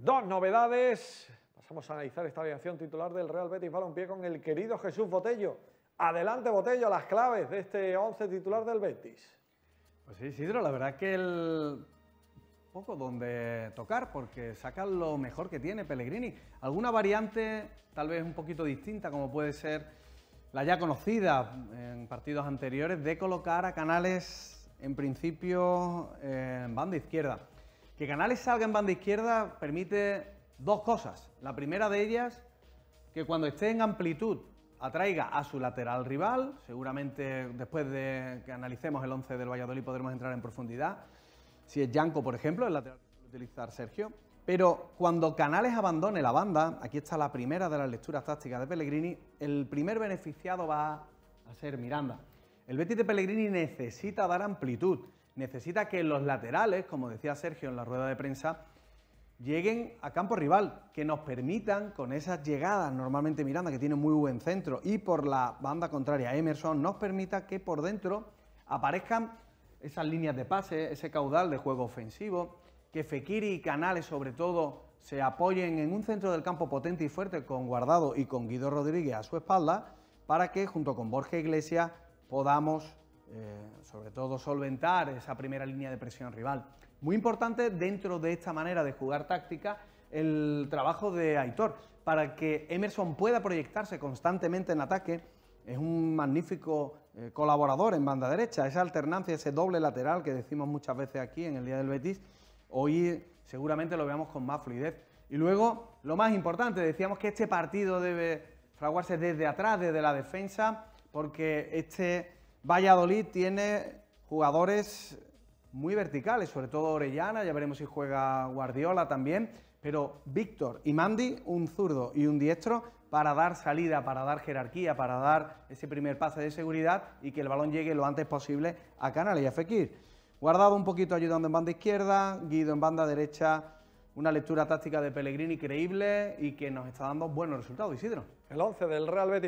Dos novedades. Pasamos a analizar esta alineación titular del Real Betis Balompié con el querido Jesús Botello. Adelante Botello, las claves de este 11 titular del Betis. Pues sí, Sidro. la verdad que el poco donde tocar porque saca lo mejor que tiene Pellegrini. Alguna variante tal vez un poquito distinta como puede ser la ya conocida en partidos anteriores de colocar a Canales en principio eh, en banda izquierda. Que Canales salga en banda izquierda permite dos cosas. La primera de ellas, que cuando esté en amplitud atraiga a su lateral rival. Seguramente después de que analicemos el 11 del Valladolid podremos entrar en profundidad. Si es Yanco, por ejemplo, el lateral utilizar Sergio. Pero cuando Canales abandone la banda, aquí está la primera de las lecturas tácticas de Pellegrini, el primer beneficiado va a ser Miranda. El Betis de Pellegrini necesita dar amplitud necesita que los laterales, como decía Sergio en la rueda de prensa, lleguen a campo rival, que nos permitan con esas llegadas, normalmente Miranda que tiene muy buen centro, y por la banda contraria Emerson, nos permita que por dentro aparezcan esas líneas de pase, ese caudal de juego ofensivo, que Fekiri y Canales sobre todo se apoyen en un centro del campo potente y fuerte con Guardado y con Guido Rodríguez a su espalda, para que junto con Borja Iglesias podamos eh, sobre todo solventar esa primera línea de presión rival. Muy importante dentro de esta manera de jugar táctica el trabajo de Aitor. Para que Emerson pueda proyectarse constantemente en ataque, es un magnífico eh, colaborador en banda derecha. Esa alternancia, ese doble lateral que decimos muchas veces aquí en el Día del Betis, hoy seguramente lo veamos con más fluidez. Y luego, lo más importante, decíamos que este partido debe fraguarse desde atrás, desde la defensa, porque este Valladolid tiene jugadores muy verticales, sobre todo Orellana, ya veremos si juega Guardiola también, pero Víctor y Mandi, un zurdo y un diestro, para dar salida, para dar jerarquía, para dar ese primer pase de seguridad y que el balón llegue lo antes posible a Canales y a Fekir. Guardado un poquito ayudando en banda izquierda, Guido en banda derecha, una lectura táctica de Pellegrini creíble y que nos está dando buenos resultados, Isidro. El 11 del Real Betis